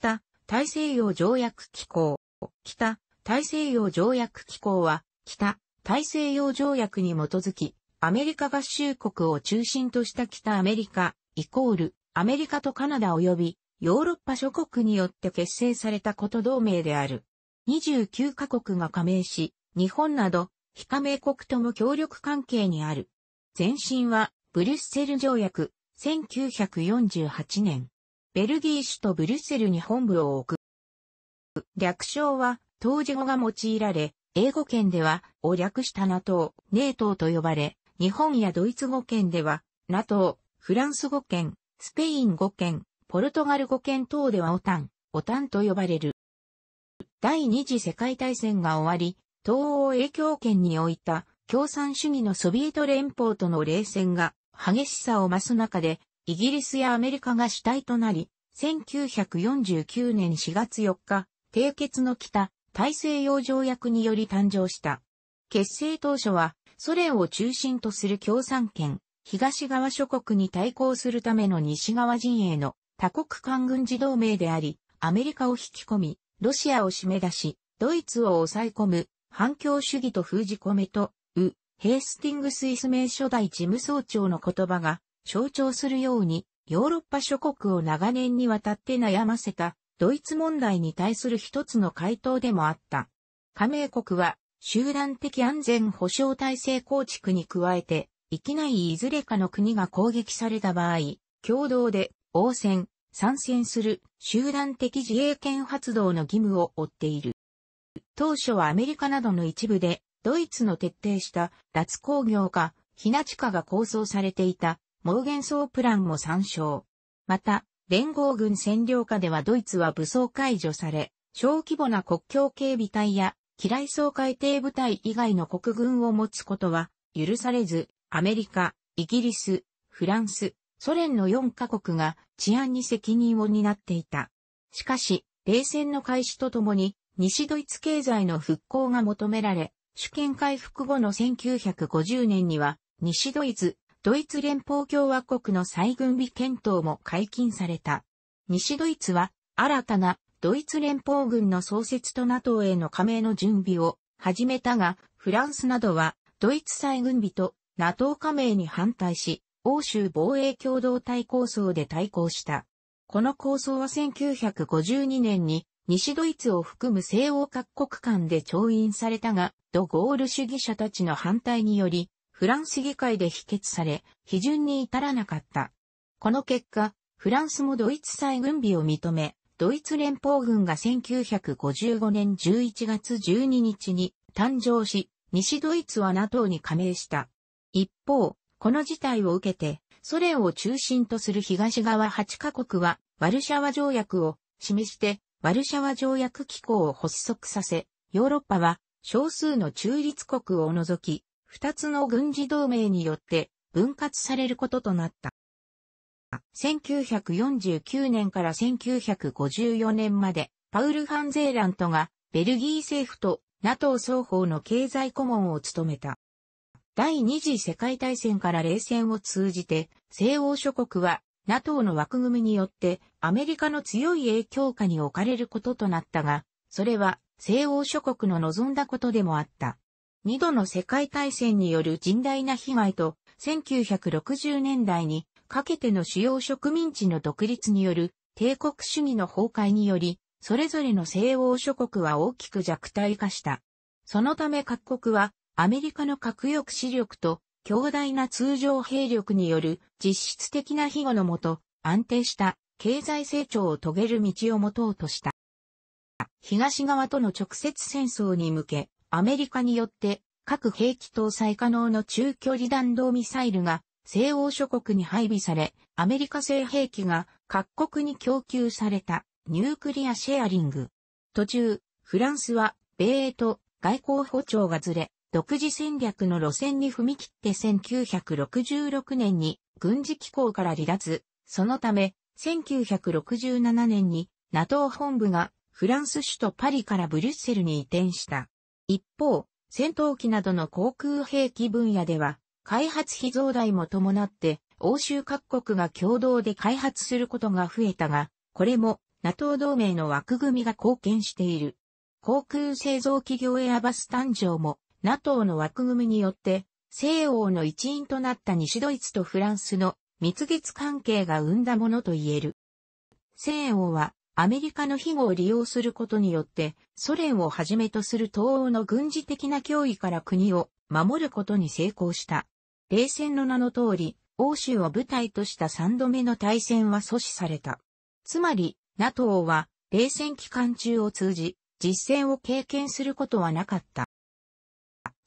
北大西洋条約機構。北大西洋条約機構は、北大西洋条約に基づき、アメリカ合衆国を中心とした北アメリカ、イコール、アメリカとカナダ及び、ヨーロッパ諸国によって結成されたこと同盟である。29カ国が加盟し、日本など、非加盟国とも協力関係にある。前身は、ブリュッセル条約、1948年。ベルギー首都ブリュッセルに本部を置く。略称は、当時語が用いられ、英語圏では、を略した NATO、ネートと呼ばれ、日本やドイツ語圏では、NATO、フランス語圏、スペイン語圏、ポルトガル語圏等ではオタン、オタンと呼ばれる。第二次世界大戦が終わり、東欧影響圏においた共産主義のソビエト連邦との冷戦が激しさを増す中でイギリスやアメリカが主体となり、1949年4月4日、締結の北、大西洋条約により誕生した。結成当初は、ソ連を中心とする共産圏、東側諸国に対抗するための西側陣営の多国間軍事同盟であり、アメリカを引き込み、ロシアを締め出し、ドイツを抑え込む、反共主義と封じ込めと、ウ、ヘースティングスイス名初代事務総長の言葉が、象徴するように、ヨーロッパ諸国を長年にわたって悩ませた、ドイツ問題に対する一つの回答でもあった。加盟国は、集団的安全保障体制構築に加えて、域内いずれかの国が攻撃された場合、共同で応戦、参戦する集団的自衛権発動の義務を負っている。当初はアメリカなどの一部で、ドイツの徹底した脱工業化、ひな地下が構想されていたモー層プランも参照。また、連合軍占領下ではドイツは武装解除され、小規模な国境警備隊や、機雷層海底部隊以外の国軍を持つことは許されず、アメリカ、イギリス、フランス、ソ連の4カ国が治安に責任を担っていた。しかし、冷戦の開始とともに、西ドイツ経済の復興が求められ、主権回復後の1950年には、西ドイツ、ドイツ連邦共和国の再軍備検討も解禁された。西ドイツは新たなドイツ連邦軍の創設と NATO への加盟の準備を始めたが、フランスなどはドイツ再軍備と NATO 加盟に反対し、欧州防衛共同体構想で対抗した。この構想は1952年に西ドイツを含む西欧各国間で調印されたが、ドゴール主義者たちの反対により、フランス議会で否決され、批准に至らなかった。この結果、フランスもドイツ再軍備を認め、ドイツ連邦軍が1955年11月12日に誕生し、西ドイツは NATO に加盟した。一方、この事態を受けて、ソ連を中心とする東側8カ国は、ワルシャワ条約を示して、ワルシャワ条約機構を発足させ、ヨーロッパは少数の中立国を除き、二つの軍事同盟によって分割されることとなった。1949年から1954年まで、パウル・ハンゼーラントが、ベルギー政府と NATO 双方の経済顧問を務めた。第二次世界大戦から冷戦を通じて、西欧諸国は NATO の枠組みによってアメリカの強い影響下に置かれることとなったが、それは西欧諸国の望んだことでもあった。2度の世界大戦による甚大な被害と、1960年代にかけての主要植民地の独立による帝国主義の崩壊により、それぞれの西欧諸国は大きく弱体化した。そのため各国はアメリカの核抑止力と強大な通常兵力による実質的な庇護のもと安定した経済成長を遂げる道を持とうとした。東側との直接戦争に向け、アメリカによって核兵器搭載可能の中距離弾道ミサイルが西欧諸国に配備され、アメリカ製兵器が各国に供給されたニュークリアシェアリング。途中、フランスは米英と外交保調がずれ、独自戦略の路線に踏み切って1966年に軍事機構から離脱。そのため、1967年に NATO 本部がフランス首都パリからブリュッセルに移転した。一方、戦闘機などの航空兵器分野では、開発費増大も伴って、欧州各国が共同で開発することが増えたが、これも NATO 同盟の枠組みが貢献している。航空製造企業エアバス誕生も NATO の枠組みによって西欧の一員となった西ドイツとフランスの蜜月関係が生んだものと言える。西欧はアメリカの庇護を利用することによって、ソ連をはじめとする東欧の軍事的な脅威から国を守ることに成功した。冷戦の名の通り、欧州を舞台とした三度目の大戦は阻止された。つまり、NATO は冷戦期間中を通じ、実戦を経験することはなかった。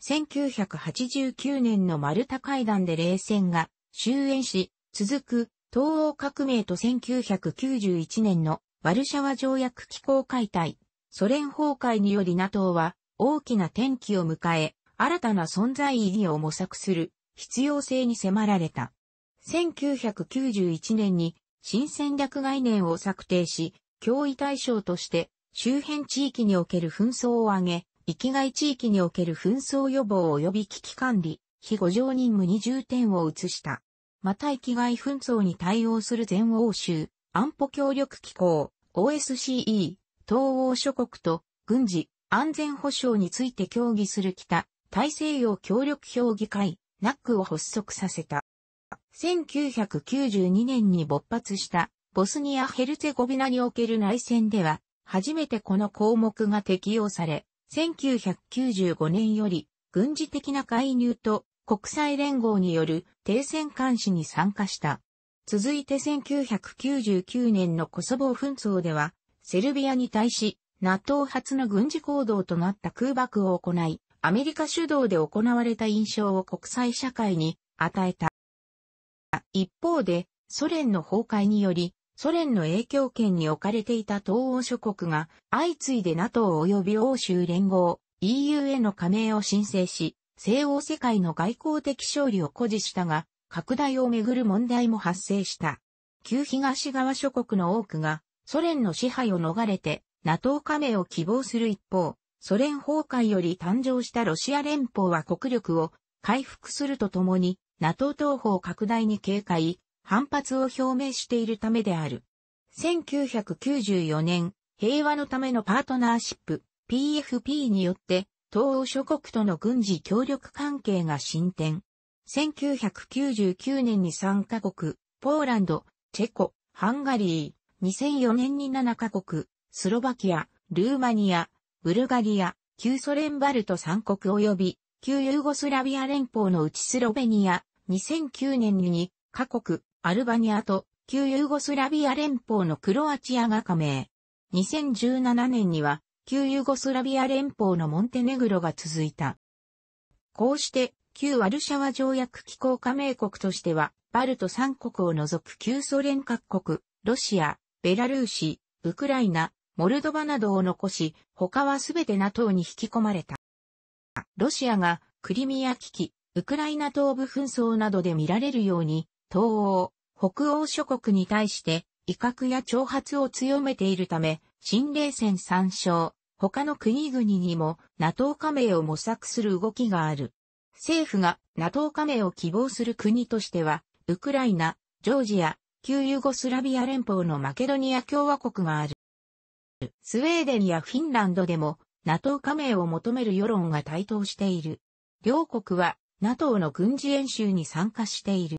1989年のマルタ会談で冷戦が終焉し、続く東欧革命と1991年のワルシャワ条約機構解体、ソ連崩壊により NATO は大きな転機を迎え、新たな存在意義を模索する必要性に迫られた。1991年に新戦略概念を策定し、脅威対象として周辺地域における紛争を挙げ、域外地域における紛争予防及び危機管理、非五条任務に重点を移した。また域外紛争に対応する全欧州、安保協力機構 OSCE 東欧諸国と軍事安全保障について協議する北大西洋協力評議会 NAC を発足させた。1992年に勃発したボスニア・ヘルツェゴビナにおける内戦では初めてこの項目が適用され、1995年より軍事的な介入と国際連合による停戦監視に参加した。続いて1999年のコソボ紛争では、セルビアに対し、NATO 初の軍事行動となった空爆を行い、アメリカ主導で行われた印象を国際社会に与えた。一方で、ソ連の崩壊により、ソ連の影響圏に置かれていた東欧諸国が、相次いで NATO 及び欧州連合、EU への加盟を申請し、西欧世界の外交的勝利を誇示したが、拡大をめぐる問題も発生した。旧東側諸国の多くがソ連の支配を逃れて NATO 加盟を希望する一方、ソ連崩壊より誕生したロシア連邦は国力を回復するとともに NATO 東方拡大に警戒、反発を表明しているためである。1994年、平和のためのパートナーシップ PFP によって東欧諸国との軍事協力関係が進展。1999年に3カ国、ポーランド、チェコ、ハンガリー、2004年に7カ国、スロバキア、ルーマニア、ブルガリア、旧ソ連バルト3国及び、旧ユーゴスラビア連邦のうちスロベニア、2009年に2カ国、アルバニアと、旧ユーゴスラビア連邦のクロアチアが加盟。2017年には、旧ユーゴスラビア連邦のモンテネグロが続いた。こうして、旧ワルシャワ条約機構加盟国としては、バルト3国を除く旧ソ連各国、ロシア、ベラルーシ、ウクライナ、モルドバなどを残し、他はすべて NATO に引き込まれた。ロシアがクリミア危機、ウクライナ東部紛争などで見られるように、東欧、北欧諸国に対して威嚇や挑発を強めているため、新冷戦参照、他の国々にも NATO 加盟を模索する動きがある。政府が NATO 加盟を希望する国としては、ウクライナ、ジョージア、旧ユーゴスラビア連邦のマケドニア共和国がある。スウェーデンやフィンランドでも NATO 加盟を求める世論が台頭している。両国は NATO の軍事演習に参加している。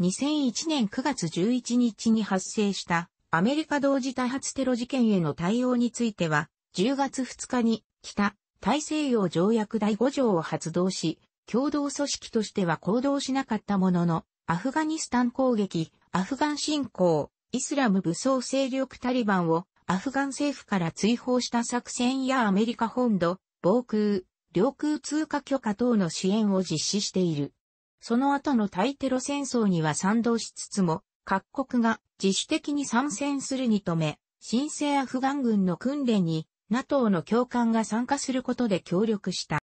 2001年9月11日に発生したアメリカ同時多発テロ事件への対応については、10月2日に北大西洋条約第5条を発動し、共同組織としては行動しなかったものの、アフガニスタン攻撃、アフガン侵攻、イスラム武装勢力タリバンをアフガン政府から追放した作戦やアメリカ本土、防空、領空通過許可等の支援を実施している。その後の対テロ戦争には賛同しつつも、各国が自主的に参戦するにとめ、新生アフガン軍の訓練に NATO の教官が参加することで協力した。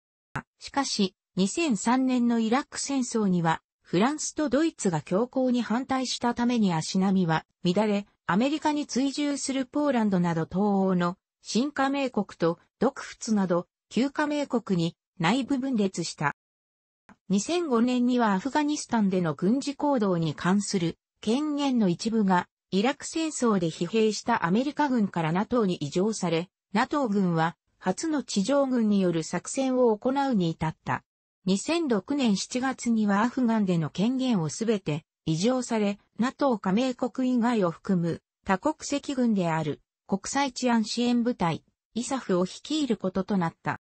しかし、2003年のイラク戦争には、フランスとドイツが強硬に反対したために足並みは乱れ、アメリカに追従するポーランドなど東欧の新加盟国と独仏など旧加盟国に内部分裂した。2005年にはアフガニスタンでの軍事行動に関する権限の一部がイラク戦争で疲弊したアメリカ軍から NATO に移譲され、NATO 軍は初の地上軍による作戦を行うに至った。2006年7月にはアフガンでの権限をすべて移譲され、NATO 加盟国以外を含む多国籍軍である国際治安支援部隊、イサフを率いることとなった。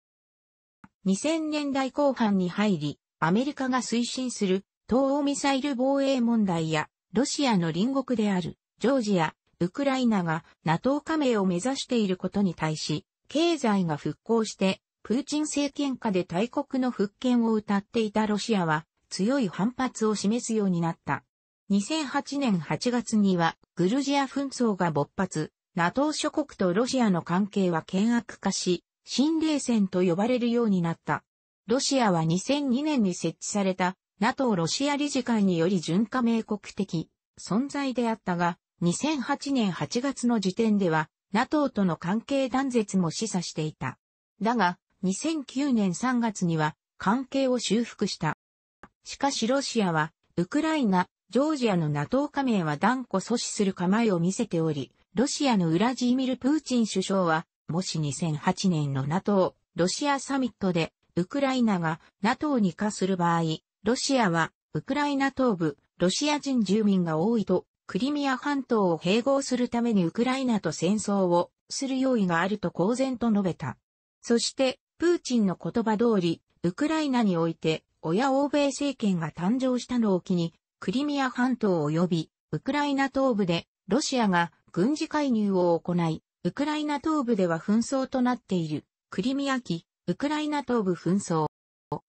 2000年代後半に入り、アメリカが推進する東欧ミサイル防衛問題や、ロシアの隣国であるジョージア、ウクライナが NATO 加盟を目指していることに対し、経済が復興してプーチン政権下で大国の復権を謳っていたロシアは強い反発を示すようになった。2008年8月にはグルジア紛争が勃発、NATO 諸国とロシアの関係は険悪化し、新冷戦と呼ばれるようになった。ロシアは2002年に設置された NATO ロシア理事会により準加盟国的存在であったが、2008年8月の時点では NATO との関係断絶も示唆していた。だが、2009年3月には関係を修復した。しかしロシアは、ウクライナ、ジョージアの NATO 加盟は断固阻止する構えを見せており、ロシアのウラジーミル・プーチン首相は、もし2008年の NATO、ロシアサミットで、ウクライナが NATO に化する場合、ロシアは、ウクライナ東部、ロシア人住民が多いと、クリミア半島を併合するためにウクライナと戦争をする用意があると公然と述べた。そして、プーチンの言葉通り、ウクライナにおいて、親欧米政権が誕生したのを機に、クリミア半島及び、ウクライナ東部で、ロシアが軍事介入を行い、ウクライナ東部では紛争となっている、クリミア機、ウクライナ東部紛争。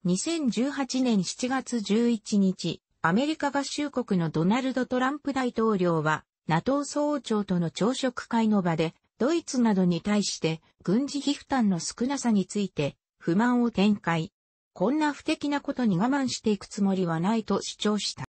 2018年7月11日、アメリカ合衆国のドナルド・トランプ大統領は、NATO 総長との朝食会の場で、ドイツなどに対して軍事費負担の少なさについて不満を展開。こんな不敵なことに我慢していくつもりはないと主張した。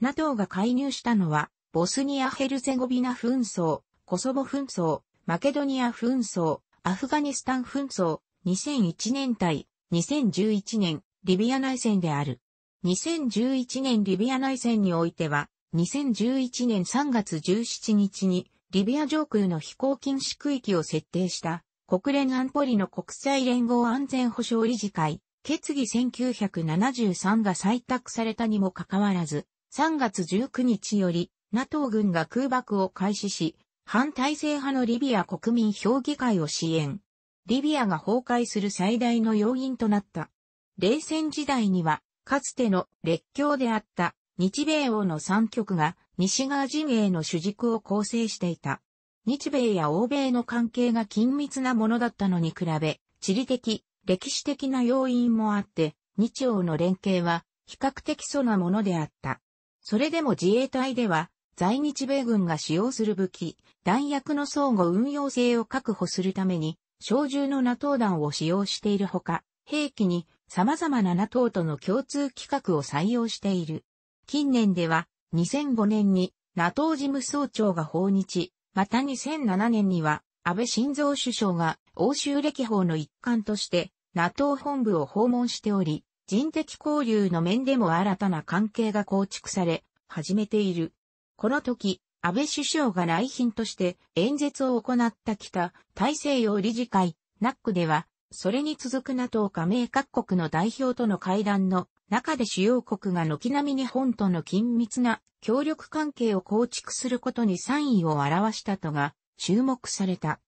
NATO が介入したのは、ボスニア・ヘルゼゴビナ紛争、コソボ紛争、マケドニア紛争、アフガニスタン紛争、2001年対2011年、リビア内戦である。2011年リビア内戦においては、2011年3月17日にリビア上空の飛行禁止区域を設定した国連安保理の国際連合安全保障理事会、決議1973が採択されたにもかかわらず、3月19日より NATO 軍が空爆を開始し、反体制派のリビア国民評議会を支援。リビアが崩壊する最大の要因となった。冷戦時代には、かつての列強であった日米欧の三極が西側陣営の主軸を構成していた。日米や欧米の関係が緊密なものだったのに比べ、地理的、歴史的な要因もあって、日欧の連携は比較的素なものであった。それでも自衛隊では、在日米軍が使用する武器、弾薬の相互運用性を確保するために、小銃の NATO 弾を使用しているほか、兵器に様々な NATO との共通規格を採用している。近年では、2005年に NATO 事務総長が訪日、また2007年には安倍晋三首相が欧州歴訪の一環として NATO 本部を訪問しており、人的交流の面でも新たな関係が構築され、始めている。この時、安倍首相が来賓として演説を行った北大西洋理事会、ナックでは、それに続く NATO 加盟各国の代表との会談の中で主要国が軒並み日本との緊密な協力関係を構築することに賛意を表したとが注目された。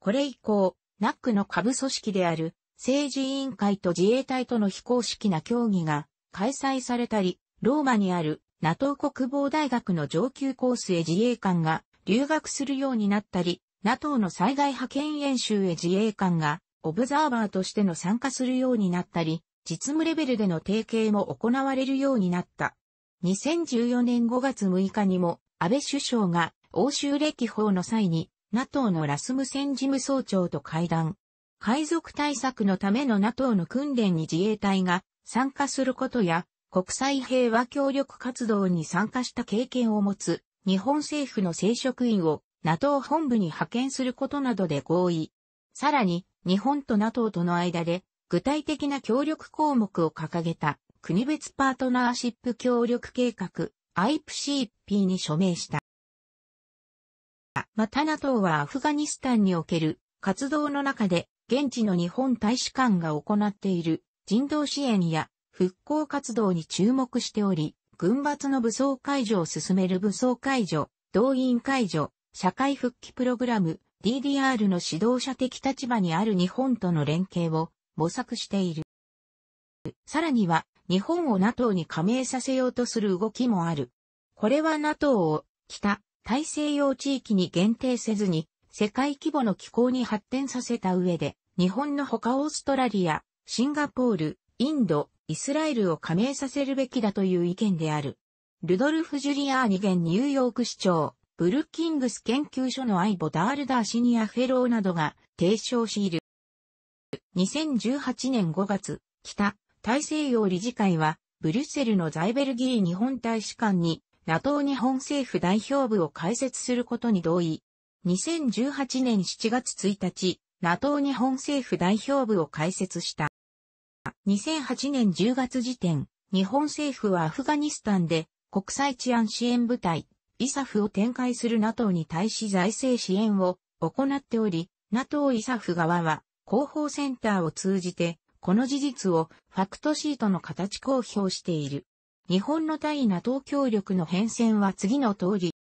これ以降、ナックの下部組織である政治委員会と自衛隊との非公式な協議が開催されたり、ローマにある NATO 国防大学の上級コースへ自衛官が留学するようになったり、NATO の災害派遣演習へ自衛官がオブザーバーとしての参加するようになったり、実務レベルでの提携も行われるようになった。2014年5月6日にも、安倍首相が欧州歴訪の際に、NATO のラスムセン事務総長と会談。海賊対策のための NATO の訓練に自衛隊が参加することや、国際平和協力活動に参加した経験を持つ日本政府の正職員を NATO 本部に派遣することなどで合意。さらに、日本と NATO との間で具体的な協力項目を掲げた国別パートナーシップ協力計画 IPCP に署名した。また NATO はアフガニスタンにおける活動の中で現地の日本大使館が行っている人道支援や復興活動に注目しており、軍閥の武装解除を進める武装解除、動員解除、社会復帰プログラム DDR の指導者的立場にある日本との連携を模索している。さらには、日本を NATO に加盟させようとする動きもある。これは NATO を北大西洋地域に限定せずに世界規模の気候に発展させた上で日本の他オーストラリア、シンガポール、インド、イスラエルを加盟させるべきだという意見である。ルドルフ・ジュリアーニ現ニューヨーク市長、ブルッキングス研究所のアイボ・ダールダーシニアフェローなどが提唱しいる。2018年5月、北、大西洋理事会は、ブリュッセルのザイベルギー日本大使館に、NATO 日本政府代表部を開設することに同意。2018年7月1日、NATO 日本政府代表部を開設した。2008年10月時点、日本政府はアフガニスタンで国際治安支援部隊、イサフを展開する NATO に対し財政支援を行っており、NATO イサフ側は広報センターを通じて、この事実をファクトシートの形公表している。日本の対 NATO 協力の変遷は次の通り。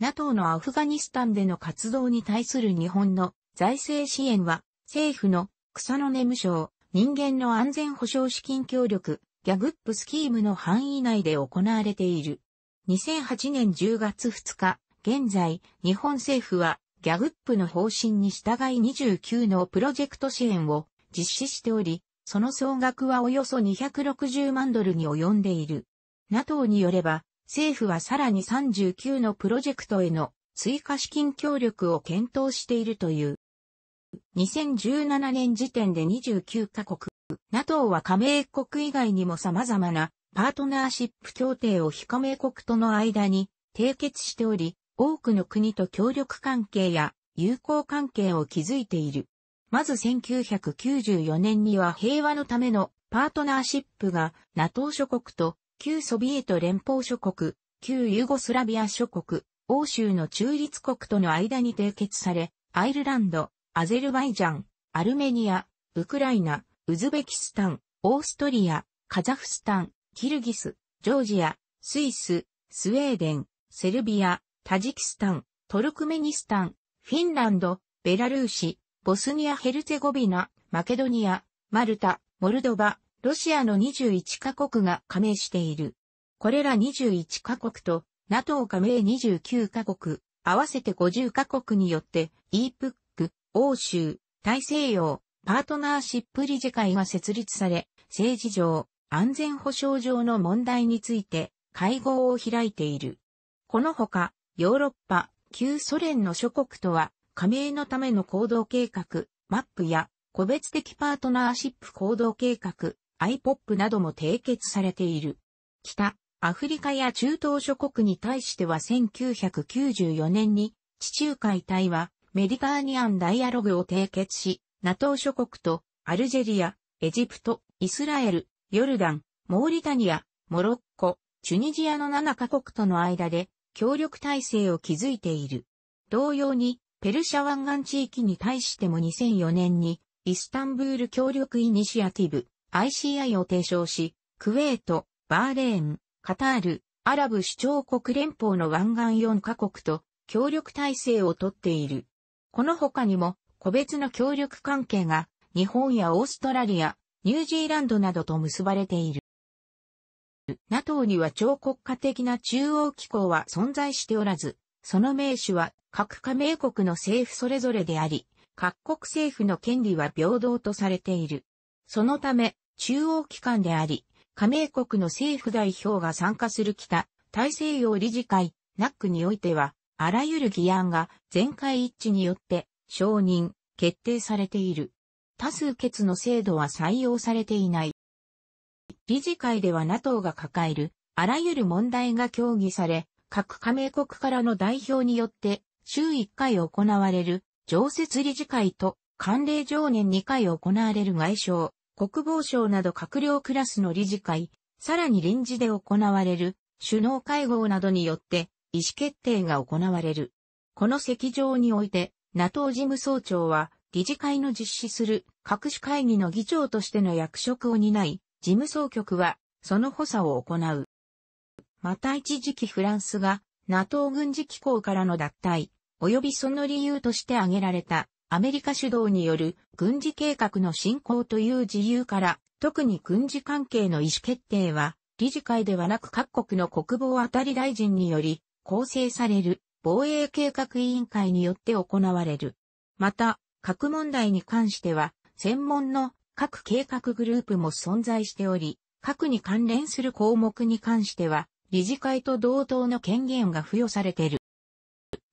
NATO のアフガニスタンでの活動に対する日本の財政支援は、政府の草の根無償、人間の安全保障資金協力、ギャグップスキームの範囲内で行われている。2008年10月2日、現在、日本政府はギャグップの方針に従い29のプロジェクト支援を実施しており、その総額はおよそ260万ドルに及んでいる。NATO によれば、政府はさらに39のプロジェクトへの追加資金協力を検討しているという。2017年時点で29カ国、NATO は加盟国以外にも様々なパートナーシップ協定を非加盟国との間に締結しており、多くの国と協力関係や友好関係を築いている。まず1994年には平和のためのパートナーシップが NATO 諸国と旧ソビエト連邦諸国、旧ユーゴスラビア諸国、欧州の中立国との間に締結され、アイルランド、アゼルバイジャン、アルメニア、ウクライナ、ウズベキスタン、オーストリア、カザフスタン、キルギス、ジョージア、スイス、スウェーデン、セルビア、タジキスタン、トルクメニスタン、フィンランド、ベラルーシ、ボスニア・ヘルツェゴビナ、マケドニア、マルタ、モルドバ、ロシアの21カ国が加盟している。これら21カ国と NATO 加盟29カ国、合わせて50カ国によって EPUC、欧州、大西洋、パートナーシップ理事会が設立され、政治上、安全保障上の問題について会合を開いている。このほか、ヨーロッパ、旧ソ連の諸国とは、加盟のための行動計画、マップや、個別的パートナーシップ行動計画、IPOP なども締結されている。北、アフリカや中東諸国に対しては1994年に、地中海隊は、メディターニアンダイアログを締結し、NATO 諸国と、アルジェリア、エジプト、イスラエル、ヨルダン、モーリタニア、モロッコ、チュニジアの7カ国との間で協力体制を築いている。同様に、ペルシャ湾岸地域に対しても2004年に、イスタンブール協力イニシアティブ、ICI を提唱し、クウェート、バーレーン、カタール、アラブ首長国連邦の湾岸4カ国と協力体制をとっている。この他にも、個別の協力関係が、日本やオーストラリア、ニュージーランドなどと結ばれている。NATO には超国家的な中央機構は存在しておらず、その名手は各加盟国の政府それぞれであり、各国政府の権利は平等とされている。そのため、中央機関であり、加盟国の政府代表が参加する北、大西洋理事会、NAC においては、あらゆる議案が全会一致によって承認、決定されている。多数決の制度は採用されていない。理事会では NATO が抱えるあらゆる問題が協議され、各加盟国からの代表によって週1回行われる常設理事会と慣例常年2回行われる外相、国防省など閣僚クラスの理事会、さらに臨時で行われる首脳会合などによって意思決定が行われる。この席上において NATO 事務総長は理事会の実施する各種会議の議長としての役職を担い、事務総局は、その補佐を行う。また一時期フランスが NATO 軍事機構からの脱退、及びその理由として挙げられたアメリカ主導による軍事計画の進行という自由から特に軍事関係の意思決定は理事会ではなく各国の国防あたり大臣により構成される防衛計画委員会によって行われる。また、核問題に関しては専門の各計画グループも存在しており、各に関連する項目に関しては、理事会と同等の権限が付与されている。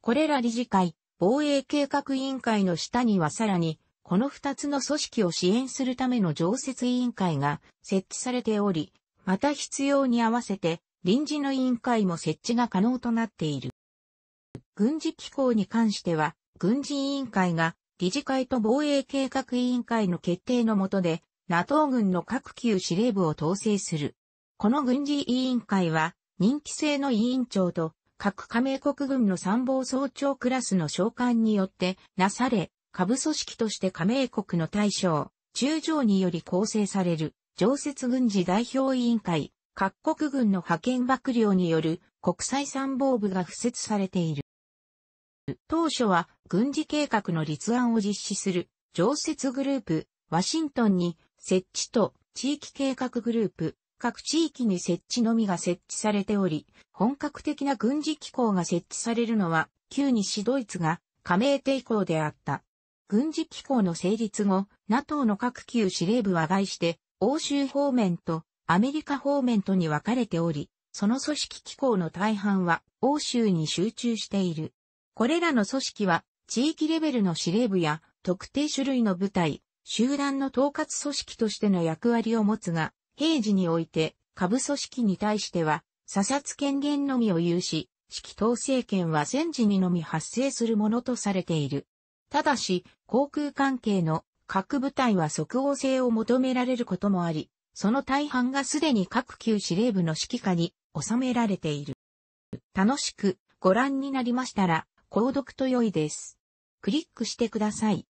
これら理事会、防衛計画委員会の下にはさらに、この二つの組織を支援するための常設委員会が設置されており、また必要に合わせて臨時の委員会も設置が可能となっている。軍事機構に関しては、軍事委員会が理事会と防衛計画委員会の決定の下で、NATO 軍の各級司令部を統制する。この軍事委員会は、任期制の委員長と、各加盟国軍の参謀総長クラスの召喚によってなされ、下部組織として加盟国の対象、中将により構成される、常設軍事代表委員会、各国軍の派遣幕僚による国際参謀部が付設されている。当初は軍事計画の立案を実施する常設グループ、ワシントンに設置と地域計画グループ、各地域に設置のみが設置されており、本格的な軍事機構が設置されるのは旧西ドイツが加盟抵抗であった。軍事機構の成立後、NATO の各旧司令部は外して、欧州方面とアメリカ方面とに分かれており、その組織機構の大半は欧州に集中している。これらの組織は、地域レベルの司令部や特定種類の部隊、集団の統括組織としての役割を持つが、平時において、下部組織に対しては、査察権限のみを有し、指揮統制権は戦時にのみ発生するものとされている。ただし、航空関係の各部隊は即応性を求められることもあり、その大半がすでに各級司令部の指揮下に収められている。楽しくご覧になりましたら、購読と良いです。クリックしてください。